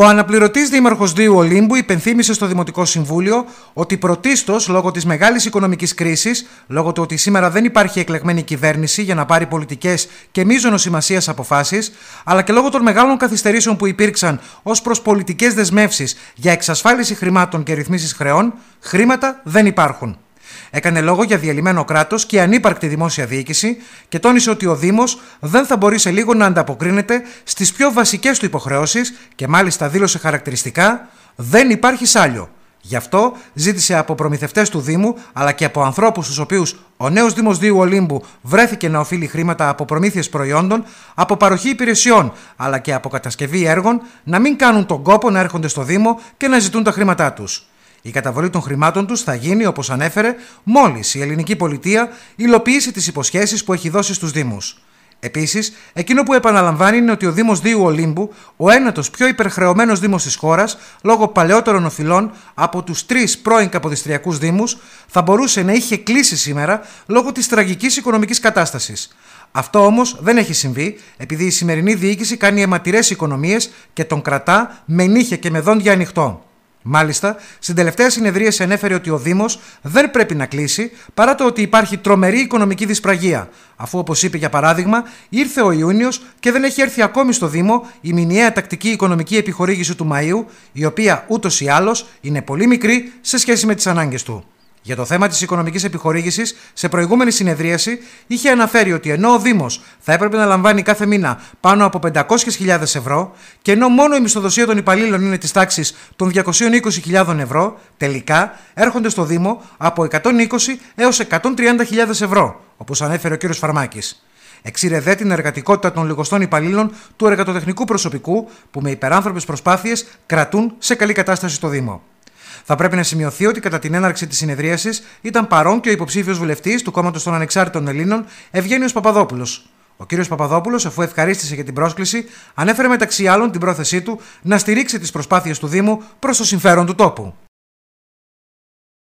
Ο αναπληρωτής Δήμαρχος Δίου Ολύμπου υπενθύμησε στο Δημοτικό Συμβούλιο ότι πρωτίστως λόγω της μεγάλης οικονομικής κρίσης, λόγω του ότι σήμερα δεν υπάρχει εκλεγμένη κυβέρνηση για να πάρει πολιτικές και μείζονο σημασίας αποφάσεις, αλλά και λόγω των μεγάλων καθυστερήσεων που υπήρξαν ως προς πολιτικές δεσμεύσεις για εξασφάλιση χρημάτων και ρυθμίσεις χρεών, χρήματα δεν υπάρχουν. Έκανε λόγο για διαλυμένο κράτος και ανύπαρκτη δημόσια διοίκηση και τόνισε ότι ο Δήμος δεν θα μπορεί σε λίγο να ανταποκρίνεται στις πιο βασικές του υποχρεώσεις και μάλιστα δήλωσε χαρακτηριστικά: Δεν υπάρχει σάλιο. Γι' αυτό ζήτησε από προμηθευτές του Δήμου αλλά και από ανθρώπους στους οποίους ο νέος Δήμος Δίου Ολύμπου βρέθηκε να οφείλει χρήματα από προμήθειες προϊόντων, από παροχή υπηρεσιών αλλά και από κατασκευή έργων να μην κάνουν τον κόπο να έρχονται στο Δήμο και να ζητούν τα χρήματά τους. Η καταβολή των χρημάτων τους θα γίνει, όπως ανέφερε, μόλις η ελληνική πολιτεία υλοποιήσει τις υποσχέσεις που έχει δώσει στους Δήμους. Επίσης, εκείνο που επαναλαμβάνει είναι ότι ο Δήμος Δίου Ολύμπου, ο ένατος πιο υπερχρεωμένος Δήμος της χώρας, λόγω παλαιότερων οφειλών από τους τρεις πρώην καποδιστριακούς Δήμους, θα μπορούσε να είχε κλείσει σήμερα λόγω της τραγικής οικονομικής κατάστασης. Αυτό όμως δεν έχει συμβεί, επειδή η σημερινή διοίκηση κάνει αιματηρές οικονομίες και τον κρατά με νύχια και με δόντια ανοιχτό. Μάλιστα, στην τελευταία συνεδρίαση ανέφερε ότι ο Δήμος δεν πρέπει να κλείσει παρά το ότι υπάρχει τρομερή οικονομική δυσπραγία, αφού, όπως είπε για παράδειγμα, ήρθε ο Ιούνιος και δεν έχει έρθει ακόμη στο Δήμο η μηνιαία τακτική οικονομική επιχορήγηση του Μαΐου, η οποία ούτως ή άλλως είναι πολύ μικρή σε σχέση με τις ανάγκες του. Για το θέμα της οικονομικής επιχορήγησης, σε προηγούμενη συνεδρίαση είχε αναφέρει ότι ενώ ο Δήμος θα έπρεπε να λαμβάνει κάθε μήνα πάνω από 500.000 ευρώ και ενώ μόνο η μισθοδοσία των υπαλλήλων είναι της τάξης των 220.000 ευρώ, τελικά έρχονται στο Δήμο από 120 έω 130.000 ευρώ, όπως ανέφερε ο κ. Φαρμάκη. Εξηρεδέ την εργατικότητα των λιγοστών υπαλλήλων του εργατοτεχνικού προσωπικού που με υπεράνθρωπες προσπάθειες κρατούν σε καλή κατάσταση το Δήμο. Θα πρέπει να σημειωθεί ότι κατά την έναρξη της συνεδρίασης ήταν παρόν και ο υποψήφιος βουλευτής του Κόμματος των Ανεξάρτητων Ελλήνων, Ευγένιος Παπαδόπουλος. Ο κ. Παπαδόπουλος, αφού ευχαρίστησε για την πρόσκληση, ανέφερε μεταξύ άλλων την πρόθεσή του να στηρίξει τις προσπάθειες του Δήμου προς το συμφέρον του τόπου.